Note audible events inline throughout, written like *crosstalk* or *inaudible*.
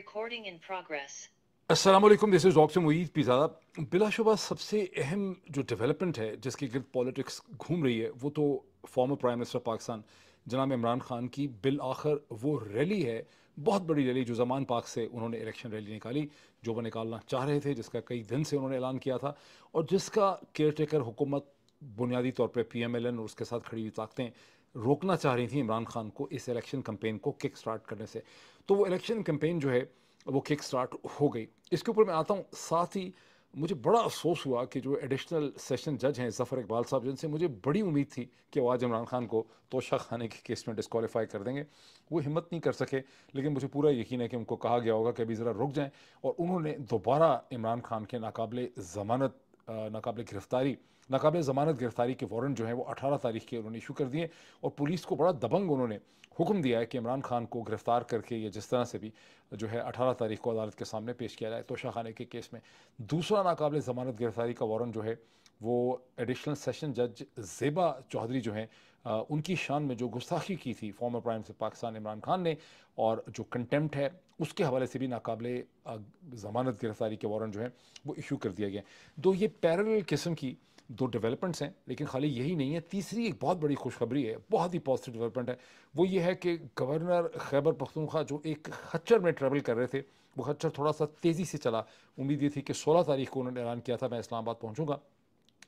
Recording in progress. असलम this is doctor Moeed Pirzada बिलाशुबा सबसे अहम जो डेवलपमेंट है जिसकी गिर पॉलिटिक्स घूम रही है वो तो फॉर्मर प्राइम मिनिस्टर पाकिस्तान जनाब इमरान खान की बिल आखिर वो रैली है बहुत बड़ी रैली जो जमान पाक से उन्होंने इलेक्शन रैली निकाली जो वो निकालना चाह रहे थे जिसका कई दिन से उन्होंने ऐलान किया था और जिसका केयर टेकर हुकूमत बुनियादी तौर पर पी एम एल एन और उसके साथ खड़ी हुई ताकतें रोकना चाह रही थी इमरान खान को इस इलेक्शन कैंपेन को किक स्टार्ट करने से तो वो इलेक्शन कम्पेन जो है वो किक स्टार्ट हो गई इसके ऊपर मैं आता हूँ साथ ही मुझे बड़ा अफसोस हुआ कि जो एडिशनल सेशन जज हैं जफ़र इकबाल साहब जिनसे मुझे बड़ी उम्मीद थी कि वो आज इमरान खान को तोशा खाने के केस में डिस्कवालीफाई कर देंगे वो हिम्मत नहीं कर सके लेकिन मुझे पूरा यकीन है कि उनको कहा गया होगा कि अभी ज़रा रुक जाएं और उन्होंने दोबारा इमरान खान के नाकबले ज़मानत नाकबले गिरफ़्तारी नाकबले ज़मानत गिरफ्तारी के वारंट जो है वो अठारह तारीख के उन्होंने इशू कर दिए और पुलिस को बड़ा दबंग उन्होंने हुक्म दिया है कि इमरान खान को गिरफ़्तार करके या जिस तरह से भी जो है अठारह तारीख को अदालत के सामने पेश किया जाए तोशा खाने के केस में दूसरा नाकबले ज़मानत गिरफ़्तारी का वारंट जो है वो एडिशनल सेशन जज जेबा चौधरी जो हैं उनकी शान में जो गुस्ताखी की थी फॉर्मर प्राइम से पाकिस्तान इमरान खान ने और जो कंटेम्प्ट है उसके हवाले से भी नाकबले ज़मानत गिरफ़्तारी के वारंट जो हैं वो इशू कर दिया गया तो ये पैरल किस्म की दो डेवलपमेंट्स हैं लेकिन खाली यही नहीं है तीसरी एक बहुत बड़ी खुशखबरी है बहुत ही पॉजिटिव डेवलपमेंट है वो ये है कि गवर्नर खैबर पख्तूनख्वा जो एक खच्चर में ट्रेवल कर रहे थे वो खच्चर थोड़ा सा तेज़ी से चला उम्मीद ये थी कि सोलह तारीख को उन्होंने ऐलान किया था मैं इस्लामाबाद पहुँचूँगा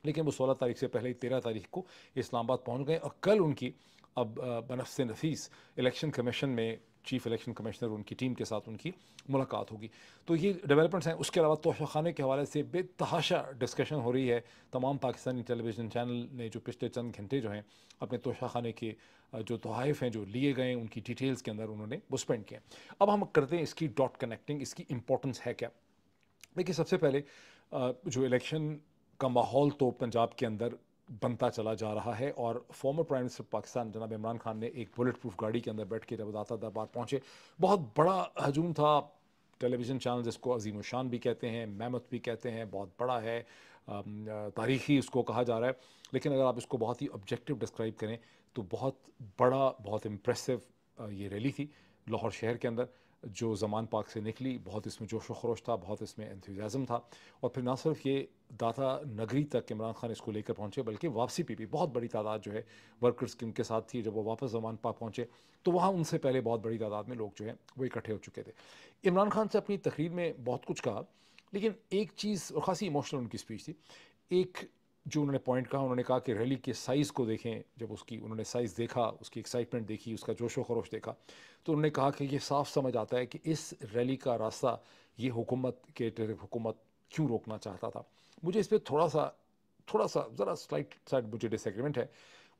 लेकिन वो सोलह तारीख से पहले ही तेरह तारीख को इस्लामाबाद पहुँच गए और कल उनकी अब बनफ्स नफीस इलेक्शन कमीशन में चीफ इलेक्शन कमिश्नर उनकी टीम के साथ उनकी मुलाकात होगी तो ये डेवलपमेंट्स हैं उसके अलावा खाना के हवाले से बेतहाशा डिस्कशन हो रही है तमाम पाकिस्तानी टेलीविज़न चैनल ने जो पिछले चंद घंटे जो हैं अपने तोशाखाने के जो तहफ़ हैं जो लिए गए उनकी डिटेल्स के अंदर उन्होंने वो स्पेंड किए अब हम करते हैं इसकी डॉट कनेक्टिंग इसकी इम्पोर्टेंस है क्या देखिए सबसे पहले जो इलेक्शन का माहौल तो पंजाब के अंदर बनता चला जा रहा है और फॉर्मर प्राइम मिनिस्टर पाकिस्तान जनाब इमरान खान ने एक बुलेट प्रूफ गाड़ी के अंदर बैठ के जब दाता दरबार पहुंचे बहुत बड़ा हजूम था टेलीविज़न चैनल जिसको अजीम शान भी कहते हैं मैमत भी कहते हैं बहुत बड़ा है तारीखी उसको कहा जा रहा है लेकिन अगर आप इसको बहुत ही ऑब्जेक्टिव डिस्क्राइब करें तो बहुत बड़ा बहुत इम्प्रेसिव ये रैली थी लाहौर शहर के अंदर जो जमान पाक से निकली बहुत इसमें जोश व खरोश था बहुत इसमें इंतजाज़म था और फिर ना सिर्फ ये दाता नगरी तक इमरान खान इसको लेकर पहुँचे बल्कि वापसी पे भी बहुत बड़ी तादाद जो है वर्कर्स की उनके साथ थी जब वो वापस जमान पाक पहुँचे तो वहाँ उनसे पहले बहुत बड़ी तादाद में लोग जो है वो इकट्ठे हो चुके थे इमरान खान से अपनी तकरीर में बहुत कुछ कहा लेकिन एक चीज़ और ख़ासी इमोशनल उनकी स्पीच थी एक जो उन्होंने पॉइंट कहा उन्होंने कहा कि रैली के साइज़ को देखें जब उसकी उन्होंने साइज़ देखा उसकी एक्साइटमेंट देखी उसका जोश व खरोश देखा तो उन्होंने कहा कि ये साफ समझ आता है कि इस रैली का रास्ता ये हुकूमत के हुकूमत क्यों रोकना चाहता था मुझे इस पर थोड़ा सा थोड़ा सा ज़रा स्लाइट साइड मुझे डिसग्रीमेंट है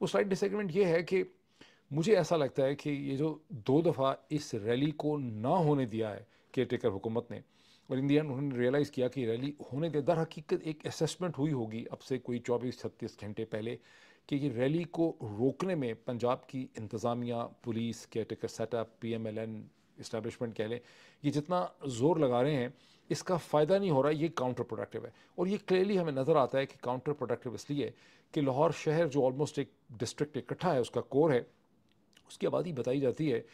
वो स्लाइट डिसग्रीमेंट ये है कि मुझे ऐसा लगता है कि ये जो दो दफ़ा इस रैली को ना होने दिया है केयर टेकर हुकूमत ने और इन एंड उन्होंने रियलाइज़ किया कि रैली होने दे दर हकीकत एक असेसमेंट हुई होगी अब से कोई 24 छत्तीस घंटे पहले कि ये रैली को रोकने में पंजाब की इंतज़ामिया police caretaker setup P M L N establishment कह लें ये जितना ज़ोर लगा रहे हैं इसका फ़ायदा नहीं हो रहा ये काउंटर प्रोडक्टिव है और ये क्लियरली हमें नज़र आता है कि काउंटर प्रोडक्टिव इसलिए कि लाहौर शहर जो ऑलमोस्ट एक डिस्ट्रिक्ट इकट्ठा है उसका कोर है उसकी आबादी बताई जाती है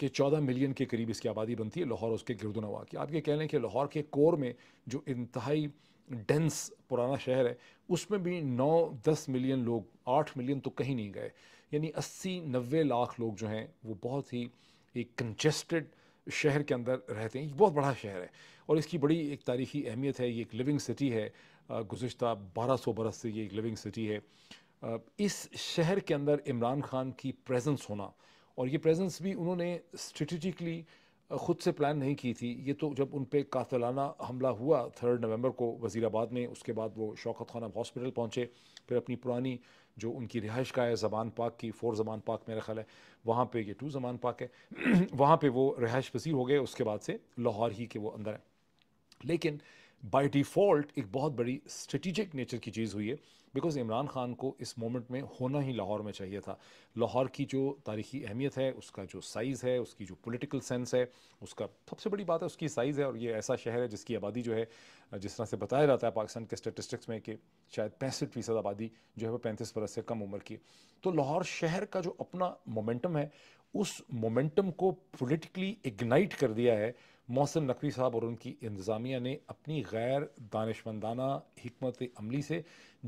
कि 14 मिलियन के करीब इसकी आबादी बनती है लाहौर उसके गिरदुनवा की आप ये कह लें कि लाहौर के कोर में जो इंतहाई डेंस पुराना शहर है उसमें भी नौ दस मिलियन लोग आठ मिलियन तो कहीं नहीं गए यानी अस्सी नब्बे लाख लोग जो हैं वो बहुत ही एक कंजेस्टेड शहर के अंदर रहते हैं ये बहुत बड़ा शहर है और इसकी बड़ी एक तारीखी अहमियत है ये एक लिविंग सिटी है गुज्त बारह सौ बरस से ये एक लिविंग सिटी है इस शहर के अंदर इमरान खान की प्रेजेंस होना और ये प्रेजेंस भी उन्होंने स्ट्रेटिकली ख़ुद से प्लान नहीं की थी ये तो जब उन पर कातलाना हमला हुआ थर्ड नवंबर को वज़ीराबाद में उसके बाद वो शौकत खाना हॉस्पिटल पहुँचे फिर अपनी पुरानी जो उनकी रिहाइश का है जबान पाक की फोर जबान पाक मेरा ख्याल है वहाँ पर ये टू जबान पाक है *clears throat* वहाँ पर वो रिहाइश पसीर हो गए उसके बाद से लाहौर ही के वो अंदर है लेकिन बाई डिफ़ॉल्ट एक बहुत बड़ी स्ट्रेटिजिक नेचर की चीज़ हुई है बिकॉज इमरान खान को इस मोमेंट में होना ही लाहौर में चाहिए था लाहौर की जो तारीखी अहमियत है उसका जो साइज़ है उसकी जो पोलिटिकल सेंस है उसका सबसे बड़ी बात है उसकी साइज़ है और ये ऐसा शहर है जिसकी आबादी जो है जिस तरह से बताया जाता है पाकिस्तान के स्टेटिस्टिक्स में कि शायद पैंसठ फ़ीसद आबादी जो है वो पैंतीस बरस से कम उम्र की तो लाहौर शहर का जो अपना मोमेंटम है उस मोमेंटम को पोलिटिकली इग्नाइट कर दिया है मोहसिन नकवी साहब और उनकी इंतज़ामिया ने अपनी गैर दानशमंदाना हमत अमली से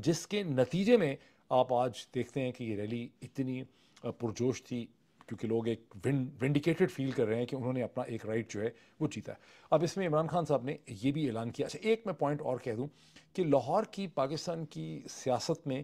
जिसके नतीजे में आप आज देखते हैं कि ये रैली इतनी पुरजोश थी क्योंकि लोग एक विंडिकेटेड फील कर रहे हैं कि उन्होंने अपना एक राइट जो है वो जीता है अब इसमें इमरान खान साहब ने ये भी ऐलान किया अच्छा एक मैं पॉइंट और कह दूँ कि लाहौर की पाकिस्तान की सियासत में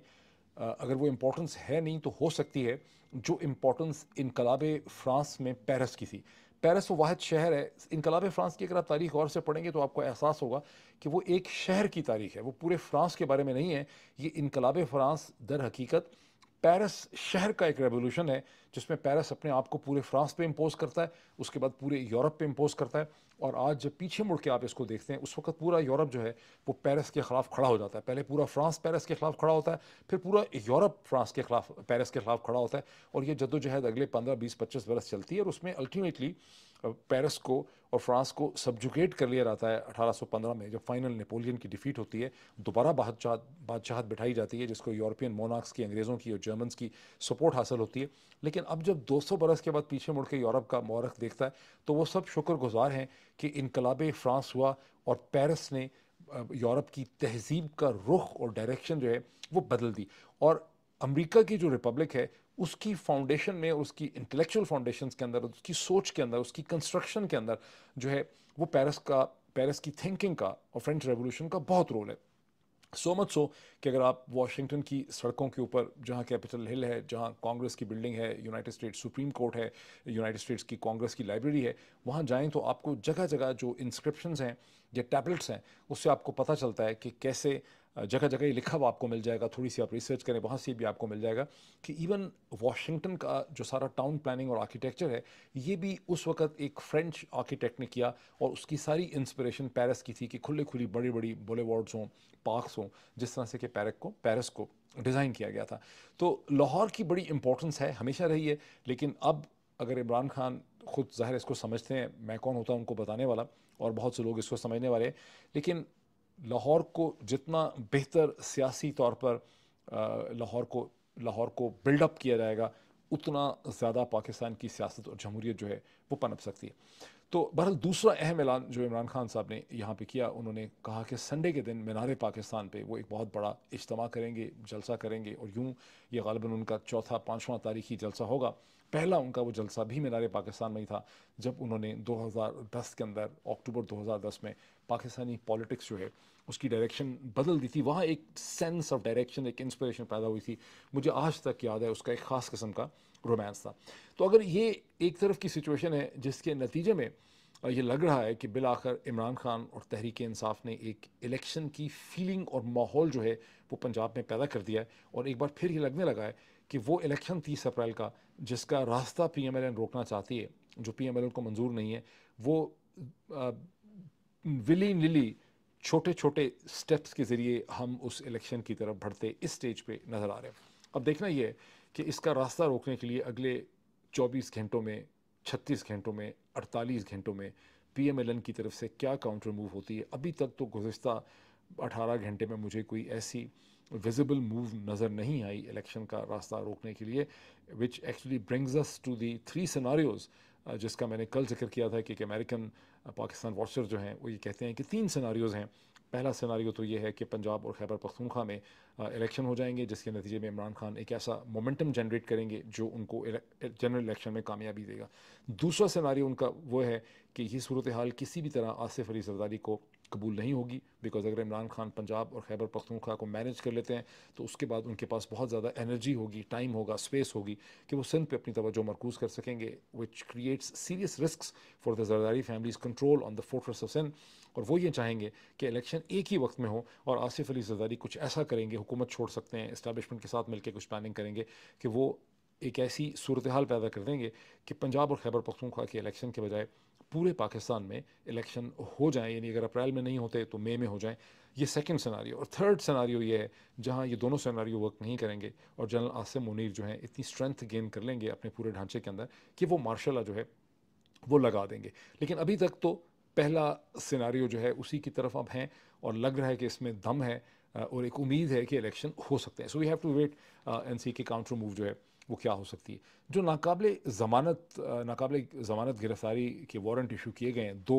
अगर वो इम्पोर्टेंस है नहीं तो हो सकती है जो इम्पोर्टेंस इनकलाब फ्रांस में पेरिस की थी पेरिस वो वाद शहर है इनकलाब फ़्रांस की अगर आप तारीख गौर से पढ़ेंगे तो आपको एहसास होगा कि वो एक शहर की तारीख है वो पूरे फ्रांस के बारे में नहीं है ये इनकलाब फ़्रांस दर हकीकत पेरिस शहर का एक रेवोल्यूशन है जिसमें पेरिस अपने आप को पूरे फ्रांस पे इम्पोज़ करता है उसके बाद पूरे यूरोप पे इम्पोज़ करता है और आज जब पीछे मुड़ के आप इसको देखते हैं उस वक्त पूरा यूरोप जो है वो पेरिस के ख़िलाफ़ खड़ा हो जाता है पहले पूरा फ्रांस पेरिस के ख़िलाफ़ खड़ा होता है फिर पूरा यूरोप फ्रांस के ख़िलाफ़ पेरिस के ख़िलाफ़ खड़ा होता है और ये जद्दोजहद अगले पंद्रह बीस पच्चीस बरस चलती है और उसमें अल्टीमेटली पेरिस को और फ्रांस को सब्जुकेट कर लिया जाता है 1815 में जब फाइनल नेपोलियन की डिफीट होती है दोबारा बादशाह बादशाहत बिठाई जाती है जिसको यूरोपियन मोनाक्स की अंग्रेज़ों की और जर्मन्स की सपोर्ट हासिल होती है लेकिन अब जब 200 बरस के बाद पीछे मुड़ के यूरोप का मौरख देखता है तो वो सब शुक्रगुजार हैं कि इनकलाब फ्रांस हुआ और पेरिस ने यूरोप की तहजीब का रुख और डायरेक्शन जो है वो बदल दी और अमेरिका की जो रिपब्लिक है उसकी फाउंडेशन में उसकी इंटेलेक्चुअल फाउंडेशन के अंदर उसकी सोच के अंदर उसकी कंस्ट्रक्शन के अंदर जो है वो पेरिस का पेरिस की थिंकिंग का और फ्रेंच रेवोल्यूशन का बहुत रोल है सो मच सो कि अगर आप वाशिंगटन की सड़कों के ऊपर जहाँ कैपिटल हिल है जहाँ कांग्रेस की बिल्डिंग है यूनाइटेड स्टेट्स सुप्रीम कोर्ट है यूनाइटेड स्टेट्स की कांग्रेस की लाइब्रेरी है वहाँ जाएँ तो आपको जगह जगह जो इंस्क्रिप्शंस हैं या टैबलेट्स हैं उससे आपको पता चलता है कि कैसे जगह जगह ये लिखा हुआ आपको मिल जाएगा थोड़ी सी आप रिसर्च करें वहाँ से भी आपको मिल जाएगा कि इवन वाशिंगटन का जो सारा टाउन प्लानिंग और आर्किटेक्चर है ये भी उस वक्त एक फ्रेंच आर्किटेक्ट ने किया और उसकी सारी इंस्पिरेशन पेरिस की थी कि खुले खुली बड़ी बड़ी बुलेवार्ड्स हों पार्कस हों जिस तरह से कि पैरक को पेरिस को डिज़ाइन किया गया था तो लाहौर की बड़ी इंपॉर्टेंस है हमेशा रही है लेकिन अब अगर इमरान खान खुद ज़ाहिर इसको समझते हैं मैं कौन होता हूँ उनको बताने वाला और बहुत से लोग इसको समझने वाले लेकिन लाहौर को जितना बेहतर सियासी तौर पर लाहौर को लाहौर को बिल्डअप किया जाएगा उतना ज़्यादा पाकिस्तान की सियासत और जमहूरीत जो है वो पनप सकती है तो बहरहाल दूसरा अहम ऐलान जो इमरान खान साहब ने यहाँ पे किया उन्होंने कहा कि संडे के दिन मीनार पाकिस्तान पे वो एक बहुत बड़ा इज्तम करेंगे जलसा करेंगे और यूँ ये गालबन उनका चौथा पाँचवा तारीखी जलसा होगा पहला उनका वो जलसा भी मीनार पाकिस्तान में ही था जब उन्होंने 2010 के अंदर अक्टूबर 2010 में पाकिस्तानी पॉलिटिक्स जो है उसकी डायरेक्शन बदल दी थी वहाँ एक सेंस ऑफ डायरेक्शन एक इंस्पिरेशन पैदा हुई थी मुझे आज तक याद है उसका एक ख़ास किस्म का रोमांस था तो अगर ये एक तरफ की सिचुएशन है जिसके नतीजे में ये लग रहा है कि बिल आखिर इमरान खान और तहरीक इंसाफ ने एक इलेक्शन की फीलिंग और माहौल जो है वो पंजाब में पैदा कर दिया है और एक बार फिर ये लगने लगा है कि वो इलेक्शन तीस अप्रैल का जिसका रास्ता पी एम रोकना चाहती है जो पी एम को मंजूर नहीं है वो विली निली छोटे छोटे स्टेप्स के ज़रिए हम उस इलेक्शन की तरफ बढ़ते इस स्टेज पे नज़र आ रहे हैं अब देखना ये है कि इसका रास्ता रोकने के लिए अगले 24 घंटों में 36 घंटों में 48 घंटों में पी की तरफ से क्या काउंटर मूव होती है अभी तक तो गुज्तर 18 घंटे में मुझे कोई ऐसी विजिबल मूव नज़र नहीं आई इलेक्शन का रास्ता रोकने के लिए which actually brings us to the three scenarios जिसका मैंने कल जिक्र किया था कि एक अमेरिकन पाकिस्तान वॉचर जो हैं वो ये कहते हैं कि तीन सिनारियोज़ हैं पहला सिनारियो तो ये है कि पंजाब और खैबर पख्तूनखा में इलेक्शन uh, हो जाएंगे जिसके नतीजे में इमरान खान एक ऐसा मोमेंटम जनरेट करेंगे जो उनको जनरल इलेक्शन में कामयाबी देगा दूसरा सनारी उनका वो है कि ये सूरत हाल किसी भी तरह आसिफ अली जरदारी को कबूल नहीं होगी बिकॉज अगर इमरान खान पंजाब और खैबर पख्तूनख्वा को मैनेज कर लेते हैं तो उसके बाद उनके पास बहुत ज़्यादा एनर्जी होगी टाइम होगा स्पेस होगी कि वो सिंध पर अपनी तवज्जो मरकूज़ कर सकेंगे which creates serious risk for the Zardari families control on the fortress of Sindh और वो ये चाहेंगे कि इलेक्शन एक ही वक्त में हो और आसिफ अली जरदारी कुछ ऐसा करेंगे हुकूमत छोड़ सकते हैं इस्टेबलिशमेंट के साथ मिलकर कुछ प्लानिंग करेंगे कि वो एक ऐसी सूरत हाल पैदा कर देंगे कि पंजाब और खैबर पख्तूनख्वा के इलेक्शन के बजाय पूरे पाकिस्तान में इलेक्शन हो जाए यानी अगर अप्रैल में नहीं होते तो मई में हो जाए ये सेकंड सिनारियो और थर्ड सिनारियो ये है जहाँ ये दोनों सिनारियो वर्क नहीं करेंगे और जनरल आसिम मुनीर जो है इतनी स्ट्रेंथ गेन कर लेंगे अपने पूरे ढांचे के अंदर कि वो मार्शाला जो है वो लगा देंगे लेकिन अभी तक तो पहला सिनारी जो है उसी की तरफ अब हैं और लग रहा है कि इसमें दम है और एक उम्मीद है कि इलेक्शन हो सकते हैं so we have to wait and see के काउंटर मूव जो है वो क्या हो सकती है जो नाकबले ज़मानत नाकबले ज़मानत गिरफ्तारी के वारंट इशू किए गए हैं दो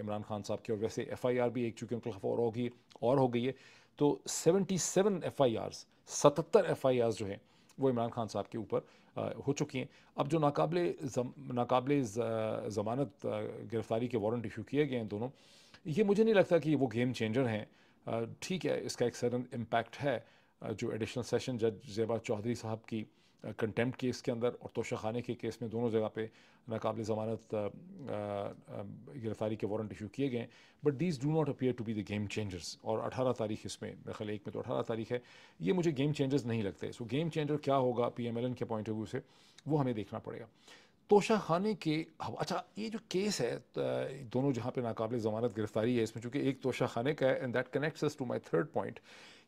इमरान खान साहब के और वैसे एफ़ आई आर भी एक चूँकि उनके खिलाफ और होगी और हो गई है तो seventy seven F I R सतहत्तर एफ़ आई आर्स जो हैं वो इमरान खान साहब के ऊपर हो चुकी हैं अब जो नाकबले नाकबले ज़मानत गिरफ़्तारी के वारंट इशू किए गए हैं दोनों ये मुझे नहीं लगता कि वो गेम चेंजर हैं ठीक है इसका एक सडन इम्पैक्ट है जो एडिशनल सेशन जज जेबा चौधरी साहब की कंटेम्प्ट केस के अंदर और खाने के केस में दोनों जगह पे नाकबिल ज़मानत गिरफ़्तारी के वारंट इशू किए गए but these do not appear to be the game changers और अठारह तारीख इसमें मेरे ख्याल एक में तो अठारह तारीख है ये मुझे गेम चेंजर्स नहीं लगते सो गेम चेंजर क्या होगा पी एम एल एन के पॉइंट ऑफ व्यू से वो हमें देखना पड़ेगा तोशा खाने के अच्छा ये जो केस है दोनों जहाँ पे नाकबिल ज़मानत गिरफ़्तारी है इसमें चूँकि एक तोशा खाने का है and that connects us to my third point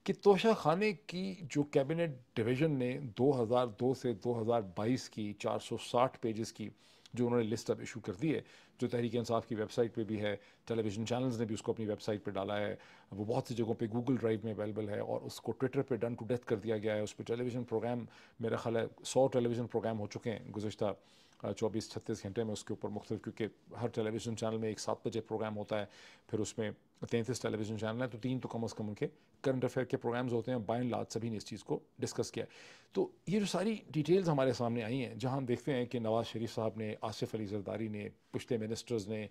कि तोशा खाने की जो कैबिनेट डिवीज़न ने 2002 से 2022 की 460 पेजेस की जो उन्होंने लिस्ट अब इशू कर दी है जो तहरीक इंसाफ की वेबसाइट पे भी है टेलीविज़न चैनल्स ने भी उसको अपनी वेबसाइट पे डाला है वो बहुत सी जगहों पे गूगल ड्राइव में अवेलेबल है और उसको ट्विटर पे डन टू डेथ कर दिया गया है उस पर टेलीविज़न प्रोग्राम मेरा ख्याल है सौ टेलीविज़न प्रोग्राम हो चुके हैं गुजशत चौबीस छत्तीस घंटे में उसके ऊपर मुख्तु क्योंकि हर टेलीविज़न चैनल में एक सात बजे प्रोग्राम होता है फिर उसमें तैंतीस टेलीविज़न चैनल हैं तो तीन तो कम अज़ कम उनके करंट अफेयर के प्रोग्राम्स होते हैं बाय लाद सभी ने इस चीज़ को डिस्कस किया तो ये जो सारी डिटेल्स हमारे सामने आई हैं जहाँ हम देखते हैं कि नवाज़ शरीफ साहब ने आसिफ अली जरदारी ने पिछले मिनिस्टर्स ने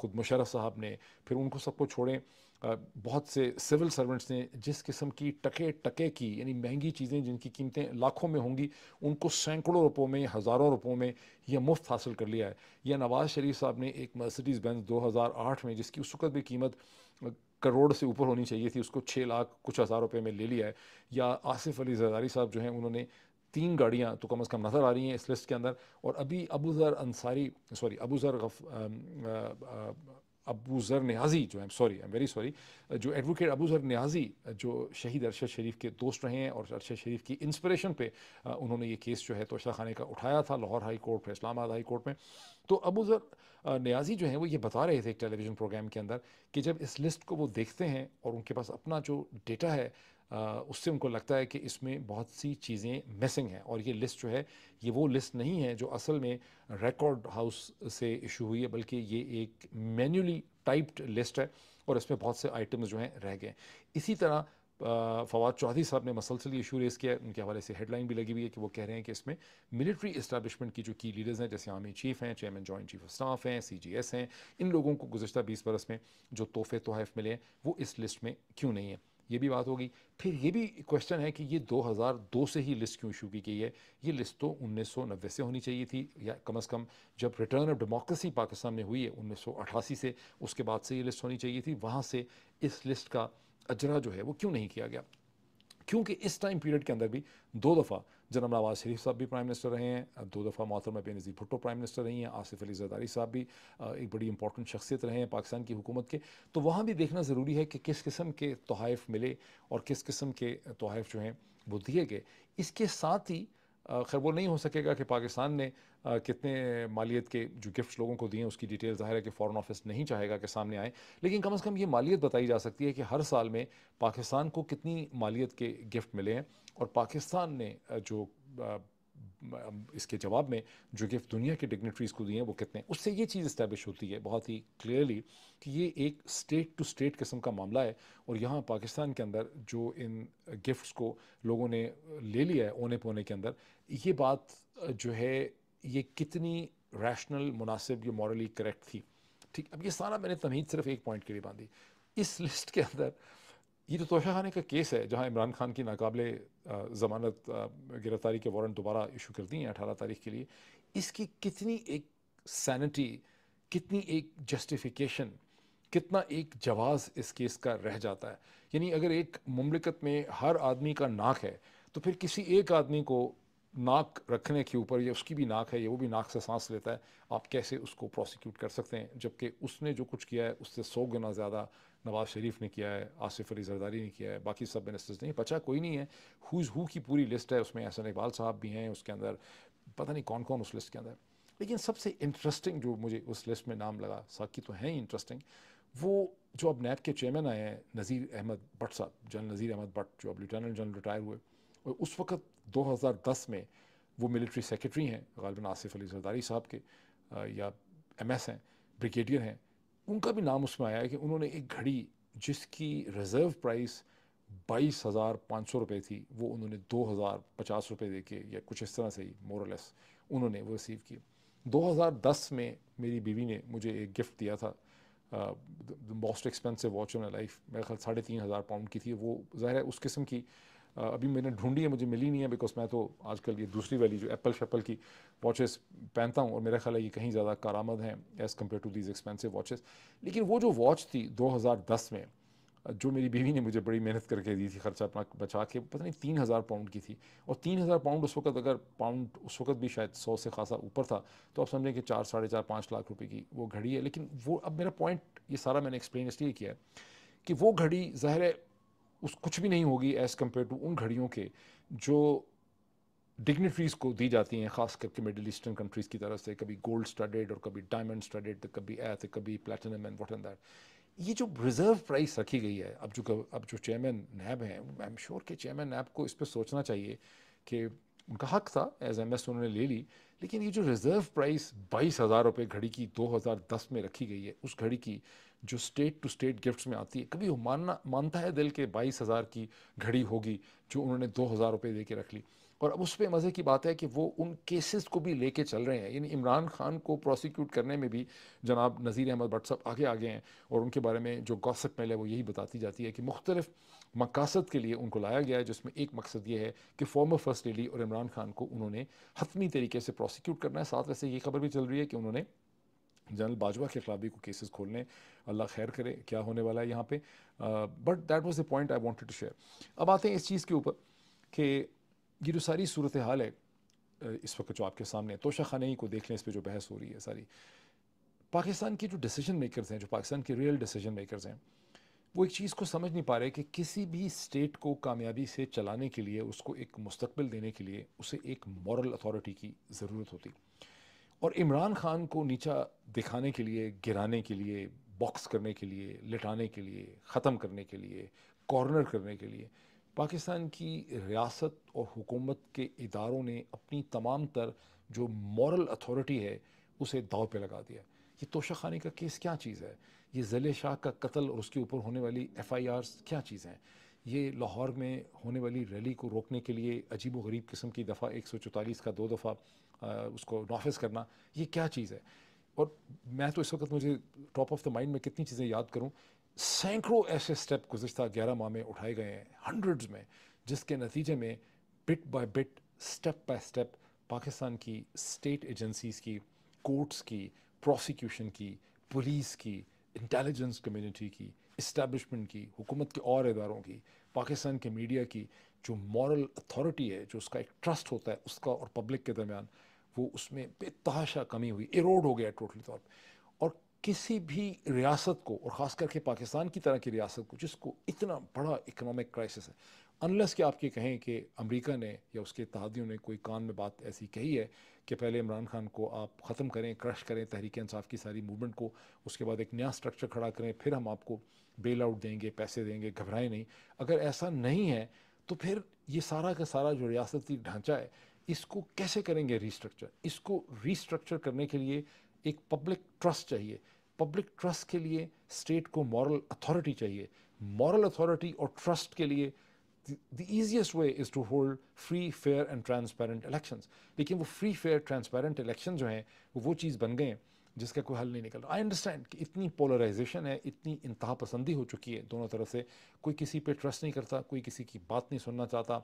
खुद मुशरफ साहब ने फिर उनको सबको छोड़ें बहुत से सिविल सर्वेंट्स ने जिस किस्म की टके टके की यानी महंगी चीज़ें जिनकी कीमतें लाखों में होंगी उनको सैकड़ों रुपयों में हज़ारों रुपयों में यह मुफ्त हासिल कर लिया है यह नवाज़ शरीफ साहब ने एक मर्सिडीज़ हज़ार 2008 में जिसकी उस वक्त भी कीमत करोड़ से ऊपर होनी चाहिए थी उसको छः लाख कुछ हज़ार रुपये में ले लिया है या आसिफ अली जदारी साहब जो हैं उन्होंने तीन गाड़ियाँ तो कम अज़ कम नज़र आ रही हैं इस लिस्ट के अंदर और अभी अबू ज़र अंसारी सॉरी अबू ज़र अबू ज़र न्याजी जो I sorry I am very sorry जो एडवोकेट अबू ज़र न्याजी जो शहीद अरशद शरीफ के दोस्त रहे हैं और अरशद शरीफ की इंस्परेशन पर उन्होंने ये केस जो है तोशा खाने का उठाया था लाहौर हाई कोर्ट में इस्लामाबाद हाई कोर्ट में तो अबू ज़र न्याजी जो हैं वो ये बता रहे थे एक टेलीविज़न प्रोग्राम के अंदर कि जब इस लिस्ट को वो देखते हैं और उनके पास अपना जो डेटा है उससे उनको लगता है कि इसमें बहुत सी चीज़ें मिसिंग हैं और ये लिस्ट जो है ये वो लिस्ट नहीं है जो असल में रिकॉर्ड हाउस से इशू हुई है बल्कि ये एक मैन्युअली टाइप्ड लिस्ट है और इसमें बहुत से आइटम्स जो हैं रह गए इसी तरह फवाद चौधरी साहब ने मसलसल इशू रेस किया उनके हवाले से हेडलाइन भी लगी हुई है कि वो कह रहे हैं कि इसमें मिलिट्री इस्टेबलिशमेंट की जो की लीडर्स हैं जैसे आर्मी चीफ हैं chairman joint chief of staff हैं सी जी एस हैं इन लोगों को गुजशत बीस बरस में जो तोहफे तोहफ मिले हैं वो इस लिस्ट में क्यों नहीं है ये भी बात होगी फिर ये भी क्वेश्चन है कि ये 2002 से ही लिस्ट क्यों इशू की गई है ये लिस्ट तो उन्नीस से होनी चाहिए थी या कम से कम जब रिटर्न ऑफ डेमोक्रेसी पाकिस्तान में हुई है उन्नीस से उसके बाद से ये लिस्ट होनी चाहिए थी वहाँ से इस लिस्ट का अजरा जो है वो क्यों नहीं किया गया क्योंकि इस टाइम पीरियड के अंदर भी दो दफ़ा जनरल नवाज शरीफ साहब भी प्राइम मिनिस्टर रहे हैं दो दफ़ा मोहतरमा पे नज़ीर भुट्टो प्राइम मिनिस्टर रही हैं आसिफ अली जरदारी साहब भी एक बड़ी इंपॉर्टेंट शख्सियत रहे हैं पाकिस्तान की हुकूमत के तो वहाँ भी देखना ज़रूरी है कि किस किस्म के तहफ़ मिले और किस किस्म के तहफ़ जो हैं वो दिए गए इसके साथ ही खैर वो नहीं हो सकेगा कि पाकिस्तान ने कितने मालियत के जो गिफ्ट लोगों को दिए उसकी डिटेल ज़ाहिर है कि फॉरेन ऑफिस नहीं चाहेगा कि सामने आए लेकिन कम अज़ कम ये मालियत बताई जा सकती है कि हर साल में पाकिस्तान को कितनी मालियत के गिफ्ट मिले हैं और पाकिस्तान ने जो इसके जवाब में जो गिफ्ट दुनिया के डिग्नेटरीज को दिए हैं वो कितने उससे ये चीज़ इस्टेब्लिश होती है बहुत ही क्लियरली कि ये एक स्टेट टू स्टेट किस्म का मामला है और यहाँ पाकिस्तान के अंदर जो इन गिफ्ट्स को लोगों ने ले लिया है ओने पोने के अंदर ये बात जो है ये कितनी रैशनल मुनासिब या मॉरली करेक्ट थी ठीक अब ये सारा मैंने तमीज सिर्फ एक पॉइंट के लिए बांधी इस लिस्ट के अंदर ये जो तो तोशा खाने का केस है जहाँ इमरान खान की नाकबले ज़मानत गिरफ़्तारी के वारंट दोबारा इशू कर दिए हैं अठारह तारीख के लिए इसकी कितनी एक सैनिटी कितनी एक जस्टिफिकेशन कितना एक जवाब इस केस का रह जाता है यानी अगर एक ममलिकत में हर आदमी का नाक है तो फिर किसी एक आदमी को नाक रखने के ऊपर या उसकी भी नाक है या वो भी नाक से सांस लेता है आप कैसे उसको प्रोसिक्यूट कर सकते हैं जबकि उसने जो कुछ किया है उससे सौ गुना ज़्यादा नवाज़ शरीफ ने किया है आसिफ अली जरदारी ने किया है बाकी सब मिनिस्टर्स नहीं बचा कोई नहीं है हुज़ हु की पूरी लिस्ट है उसमें एहसन इकबाल साहब भी हैं उसके अंदर पता नहीं कौन कौन उस लिस्ट के अंदर लेकिन सबसे इंटरेस्टिंग जो मुझे उस लिस्ट में नाम लगा साकी तो हैं ही इंटरेस्टिंग वो जो अब नैब के चेयरमैन आए हैं नज़ीर अहमद भट्ट साहब जनरल नज़ीर अहमद भट्ट जो अब लेफ्टिनेंट जनरल रिटायर हुए और उस वक्त 2010 में वो मिलिट्री सेक्रेटरी हैं गालबन आसिफ अली जरदारी साहब के या एम एस हैं ब्रिगेडियर हैं उनका भी नाम उसमें आया कि उन्होंने एक घड़ी जिसकी रिज़र्व प्राइस बाईस हज़ार पाँच सौ रुपये थी वो उन्होंने दो हज़ार पचास रुपये दे के या कुछ इस तरह से ही मोरलेस उन्होंने वो रिसीव की 2010 में मेरी बीवी ने मुझे एक गिफ्ट दिया था most expensive watch in life मेरे ख्याल साढ़े तीन हज़ार पाउंड की थी वो ज़ाहिर है उस किस्म की अभी मैंने ढूंढी है मुझे मिली नहीं है बिकॉज मैं तो आजकल ये दूसरी वाली जो एप्पल शप्पल की वॉचेस पहनता हूँ और मेरा ख्याल है ये कहीं ज़्यादा कारामद हैं as compare to these expensive watches लेकिन वो जो वॉच थी 2010 में जो मेरी बीवी ने मुझे बड़ी मेहनत करके दी थी खर्चा अपना बचा के पता नहीं तीन हज़ार पाउंड की थी और तीन हज़ार पाउंड उस वक्त अगर पाउंड उस वक्त भी शायद सौ से खासा ऊपर था तो आप समझें कि चार साढ़े चार पाँच लाख रुपए की वो घड़ी है लेकिन वो अब मेरा पॉइंट ये सारा मैंने एक्सप्लेन इसलिए किया है कि वो घड़ी ज़ाहिर है उस कुछ भी नहीं होगी एज़ कम्पेयर टू उन घड़ियों के जो डिग्निटरीज़ को दी जाती हैं ख़ास करके मिडिल ईस्टर्न कंट्रीज़ की तरफ से कभी गोल्ड स्टडेड और कभी डायमंड स्टडेड कभी एथ कभी platinum and what and that ये जो रिज़र्व प्राइस रखी गई है अब जो अब जो चेयरमैन नैब हैं आई एम श्योर के चेयरमैन नैब को इस पर सोचना चाहिए कि उनका हक था एज एम एस उन्होंने ले ली लेकिन ये जो रिज़र्व प्राइस बाईस हज़ार रुपये घड़ी की दो हज़ार दस में रखी गई है उस घड़ी की जो स्टेट टू स्टेट गिफ्ट्स में आती है कभी वो मानना मानता है दिल के बाईस हज़ार की घड़ी होगी जो उन्होंने दो हज़ार रुपये दे के रख ली और अब उस पर मज़े की बात है कि वो उन केसेस को भी लेके चल रहे हैं यानी इमरान खान को प्रोसिक्यूट करने में भी जनाब नज़ीर अहमद भट्ट साहब आगे आ गए हैं और उनके बारे में जो गौसप मेल है वो यही बताती जाती है कि मुख्तलिफ मकासद के लिए उनको लाया गया है जिसमें एक मकसद ये है कि फॉर्मर फर्स्ट लेडी और इमरान खान को उन्होंने हतमी तरीके से प्रोसिक्यूट करना है साथ वैसे ये खबर भी चल रही है कि उन्होंने जनरल बाजवा के खिलाफ भी कोई केसेस खोलने अल्लाह खैर करे क्या होने वाला है यहाँ पे but that was the point I wanted to share अब आते हैं इस चीज़ के ऊपर कि ये जो सारी सूरत हाल है uh, इस वक्त जो आपके सामने तोशा ही को देख लें इस पर जो बहस हो रही है सारी पाकिस्तान के जो डिसीजन मेकर्स हैं जो पाकिस्तान के रियल डिसीजन मेकर्स हैं वो एक चीज़ को समझ नहीं पा रहे कि किसी भी स्टेट को कामयाबी से चलाने के लिए उसको एक मुस्तबिल देने के लिए उसे एक मॉरल अथॉरिटी की ज़रूरत होती है और इमरान खान को नीचा दिखाने के लिए गिराने के लिए बॉक्स करने के लिए लिटाने के लिए ख़त्म करने के लिए कॉर्नर करने के लिए पाकिस्तान की रियासत और हुकूमत के इदारों ने अपनी तमाम तर जो मॉरल अथॉरिटी है उसे दाव पे लगा दिया ये तोशा खानी का केस क्या चीज़ है ये ज़ले शाह का कत्ल और उसके ऊपर होने वाली एफ़ आई आर क्या चीज़ हैं ये लाहौर में होने वाली रैली को रोकने के लिए अजीब व गरीब किस्म की दफ़ा एक सौ चौतालीस का दो दफ़ा उसको नाफिज करना ये क्या चीज़ है और मैं तो इस वक्त मुझे टॉप ऑफ द माइंड में कितनी चीज़ें याद करूँ सैकड़ों ऐसे स्टेप गुजशत ग्यारह माह में उठाए गए हैं हंड्रेड्स में जिसके नतीजे में bit by bit step by step Pakistan की स्टेट एजेंसीज़ की कोर्ट्स की प्रोसिक्यूशन की पुलिस की इंटेलिजेंस कम्युनिटी की इस्टेबलिशमेंट की हुकूमत के और इदारों की पाकिस्तान के मीडिया की जो मॉरल अथॉरिटी है जो उसका एक ट्रस्ट होता है उसका और पब्लिक के दरमियान वो उसमें बेतहाशा कमी हुई एरोड हो गया टोटली तौर पर और किसी भी रियासत को और ख़ास करके पाकिस्तान की तरह की रियासत को जिसको इतना बड़ा इकनॉमिक क्राइसिस है के आप आपके कहें कि अमेरिका ने या उसके तहदियों ने कोई कान में बात ऐसी कही है कि पहले इमरान खान को आप ख़त्म करें क्रश करें तहरीक इंसाफ की सारी मूवमेंट को उसके बाद एक नया स्ट्रक्चर खड़ा करें फिर हम आपको बेल आउट देंगे पैसे देंगे घबराएं नहीं अगर ऐसा नहीं है तो फिर ये सारा का सारा जो रियासती ढांचा है इसको कैसे करेंगे रिस्ट्रक्चर इसको रिस्ट्रक्चर करने के लिए एक पब्लिक ट्रस्ट चाहिए पब्लिक ट्रस्ट के लिए स्टेट को मॉरल अथॉरिटी चाहिए मॉरल अथॉरिटी और ट्रस्ट के लिए the easiest way is to hold free fair and transparent elections लेकिन वो फ्री फेयर ट्रांसपेरेंट इलेक्शन जो हैं वो वो चीज़ बन गए हैं जिसका कोई हल नहीं निकल रहा आई अंडरस्टैंड कि इतनी पोलराइजेशन है इतनी इंतहा पसंदी हो चुकी है दोनों तरफ से कोई किसी पे ट्रस्ट नहीं करता कोई किसी की बात नहीं सुनना चाहता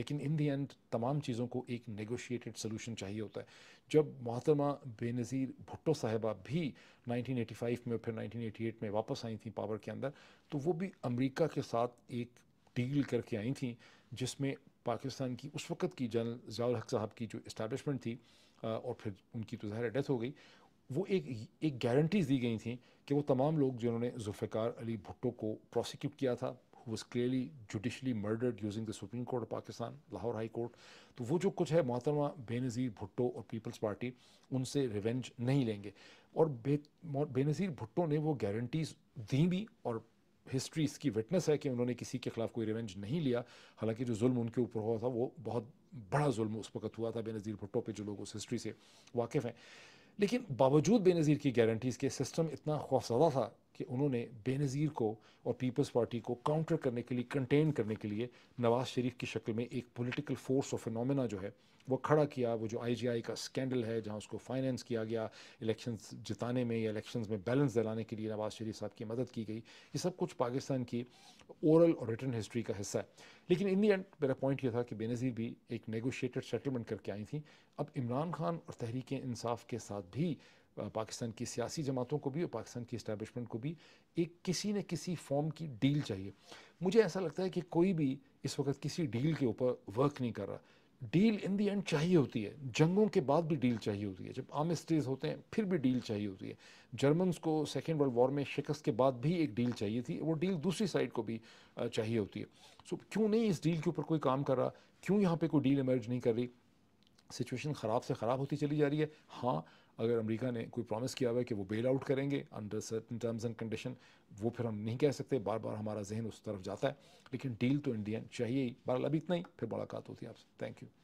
लेकिन इन दी एंड तमाम चीज़ों को एक नेगोशिएटेड सोलूशन चाहिए होता है जब मोहतरमा बेनज़ीर भुट्टो साहबा भी 1985 में फिर 1988 में वापस आई थी पावर के अंदर तो वो भी अमरीका के साथ एक डील करके आई थी जिसमें पाकिस्तान की उस वक्त की जनरल जयाल हक साहब की जो इस्टेबलिशमेंट थी और फिर उनकी तो ज़ाहिर डेथ हो गई वो एक एक गारंटीज़ दी गई थी कि वो तमाम लोग जिन्होंने जुल्फ़ार अली भुट्टो को प्रोसिक्यूट किया था who was clearly judicially murdered using the supreme court of Pakistan Lahore high court तो वो जो कुछ है मोहतरमा बेनज़ीर भुट्टो और पीपल्स पार्टी उनसे रिवेंज नहीं लेंगे और बे बेनज़ीर भुट्टो ने वो गारंटीज़ दी भी और हिस्ट्री इसकी विटनेस है कि उन्होंने किसी के खिलाफ कोई रिवेंज नहीं लिया हालांकि जो जुल्म उनके ऊपर हुआ था वो बहुत बड़ा जुल्म उस वक्त हुआ था बेनज़ीर भुट्टो पे जो लोग उस हिस्ट्री से वाकिफ़ हैं लेकिन बावजूद बेनज़ीर की गारंटीज़ के सिस्टम इतना खौफजदा था कि उन्होंने बेनज़ीर को और पीपल्स पार्टी को काउंटर करने के लिए कंटेन करने के लिए नवाज शरीफ की शक्ल में एक पॉलिटिकल फोर्स ऑफ फिनोमेना जो है वो खड़ा किया वो जो आईजीआई का स्कैंडल है जहां उसको फाइनेंस किया गया इलेक्शंस जिताने में या इलेक्शंस में बैलेंस दिलाने के लिए नवाज़ शरीफ साहब की मदद की गई ये सब कुछ पाकिस्तान की ओरल और रिटर्न हिस्ट्री का हिस्सा है लेकिन इन दी एंड मेरा पॉइंट ये था कि बेनज़ीर भी एक नेगोशिएटेड सेटलमेंट करके आई थी अब इमरान खान और तहरीक इंसाफ के साथ भी पाकिस्तान की सियासी जमातों को भी और पाकिस्तान की इस्टेबलिशमेंट को भी एक किसी न किसी फॉर्म की डील चाहिए मुझे ऐसा लगता है कि कोई भी इस वक्त किसी डील के ऊपर वर्क नहीं कर रहा डील इन दी एंड चाहिए होती है जंगों के बाद भी डील चाहिए होती है जब आम स्टेज होते हैं फिर भी डील चाहिए होती है जर्मन्स को सेकेंड वर्ल्ड वॉर में शिकस्त के बाद भी एक डील चाहिए थी वो डील दूसरी साइड को भी चाहिए होती है सो so, क्यों नहीं इस डील के ऊपर कोई काम कर रहा क्यों यहाँ पर कोई डील इमर्ज नहीं कर रही सिचुएशन ख़राब से ख़राब होती चली जा रही है हाँ अगर अमेरिका ने कोई प्रॉमिस किया हुआ है कि वो बेल आउट करेंगे under certain terms and condition वो फिर हम नहीं कह सकते बार बार हमारा जहन उस तरफ जाता है लेकिन डील तो इंडियन चाहिए ही बहरहाल अभी इतना ही फिर मुलाकात होती है आपसे थैंक यू